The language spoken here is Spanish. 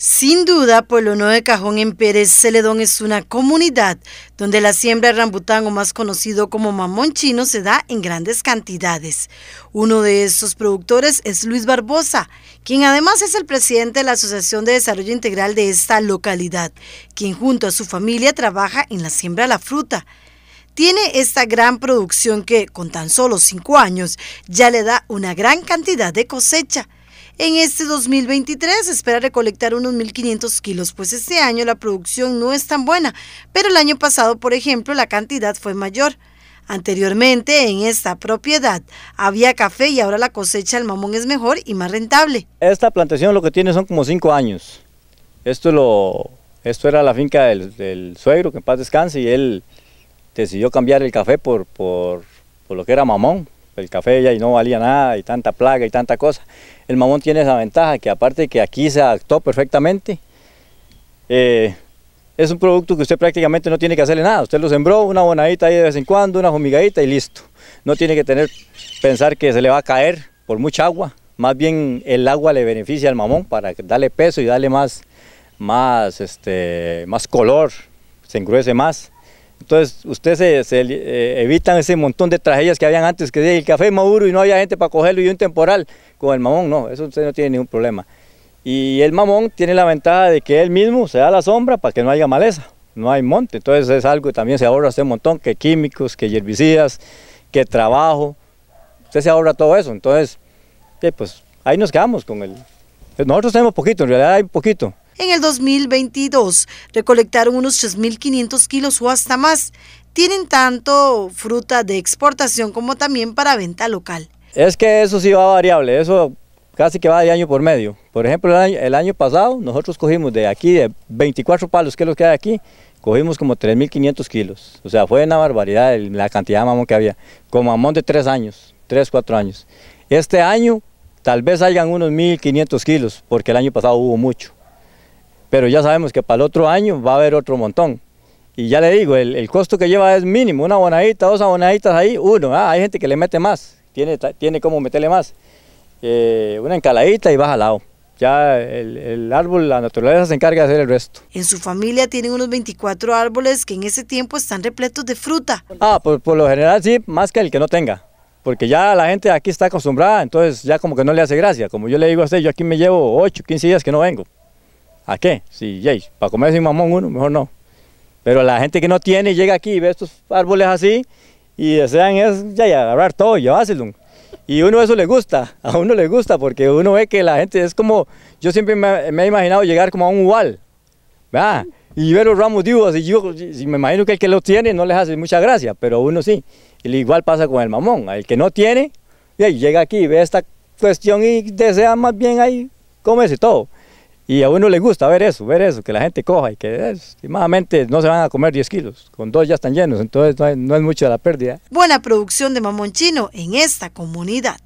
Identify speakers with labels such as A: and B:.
A: Sin duda, Pueblo Nuevo de Cajón en Pérez Celedón es una comunidad donde la siembra de rambután más conocido como mamón chino se da en grandes cantidades. Uno de estos productores es Luis Barbosa, quien además es el presidente de la Asociación de Desarrollo Integral de esta localidad, quien junto a su familia trabaja en la siembra de la fruta. Tiene esta gran producción que, con tan solo cinco años, ya le da una gran cantidad de cosecha en este 2023 espera recolectar unos 1.500 kilos, pues este año la producción no es tan buena, pero el año pasado, por ejemplo, la cantidad fue mayor. Anteriormente, en esta propiedad había café y ahora la cosecha del mamón es mejor y más rentable.
B: Esta plantación lo que tiene son como cinco años. Esto, lo, esto era la finca del, suegro, que en paz descanse, y él decidió cambiar el café por, por, por lo que era mamón, el café ya y no valía nada y tanta plaga y tanta cosa. El mamón tiene esa ventaja que aparte de que aquí se adaptó perfectamente, eh, es un producto que usted prácticamente no tiene que hacerle nada. Usted lo sembró, una bonadita ahí de vez en cuando, una fumigadita y listo. No tiene que tener, pensar que se le va a caer por mucha agua. Más bien el agua le beneficia al mamón para darle peso y darle más, más, este, más color, se engruece más. Entonces, ustedes se, eh, evitan ese montón de tragedias que habían antes, que el café maduro y no había gente para cogerlo y un temporal. Con el mamón no, eso usted no tiene ningún problema. Y el mamón tiene la ventaja de que él mismo se da la sombra para que no haya maleza, no hay monte. Entonces es algo que también se ahorra un montón, que químicos, que herbicidas, que trabajo. Usted se ahorra todo eso. Entonces, eh, pues ahí nos quedamos con él Nosotros tenemos poquito, en realidad hay poquito
A: en el 2022 recolectaron unos 3.500 kilos o hasta más. Tienen tanto fruta de exportación como también para venta local.
B: Es que eso sí va variable, eso casi que va de año por medio. Por ejemplo, el año, pasado nosotros cogimos de aquí, de 24 palos que los que hay aquí, cogimos como 3.500 kilos. O sea, fue una barbaridad la cantidad de mamón que había. Como mamón de 3 años, 3, 4 años. Este año tal vez salgan unos 1.500 kilos, porque el año pasado hubo mucho pero ya sabemos que para el otro año va a haber otro montón. Y ya le digo, el, costo que lleva es mínimo, una abonadita, dos abonaditas ahí, uno, ah, hay gente que le mete más, tiene, tiene cómo meterle más, eh, una encaladita y baja al lado. Ya el, árbol, la naturaleza se encarga de hacer el resto. En su familia tienen unos 24 árboles que en ese tiempo están
A: repletos de fruta.
B: Ah, por, por lo general sí, más que el que no tenga porque ya la gente aquí está acostumbrada, entonces ya como que no le hace gracia. Como yo le digo a usted, yo aquí me llevo 8, 15 días que no vengo. ¿A qué? Si, para comerse un mamón uno, mejor no. Pero la gente que no tiene llega aquí y ve estos árboles así y desean es, ya, agarrar todo y llevárselo. Y uno eso le gusta, a uno le gusta porque uno ve que la gente es como, yo siempre me, he imaginado llegar como a un wall, ¿verdad? Y ver los ramos uvas y yo y me imagino que el que lo tiene no les hace mucha gracia, pero uno sí. Y igual pasa con el mamón, el que no tiene, y llega aquí, ve esta cuestión y desea más bien ahí comerse todo. Y a uno le gusta ver eso, ver eso, que la gente coja y que eh, estimadamente no se van a comer 10 kilos, con dos ya están llenos, entonces no, es mucha la pérdida.
A: Buena producción de mamón chino en esta comunidad.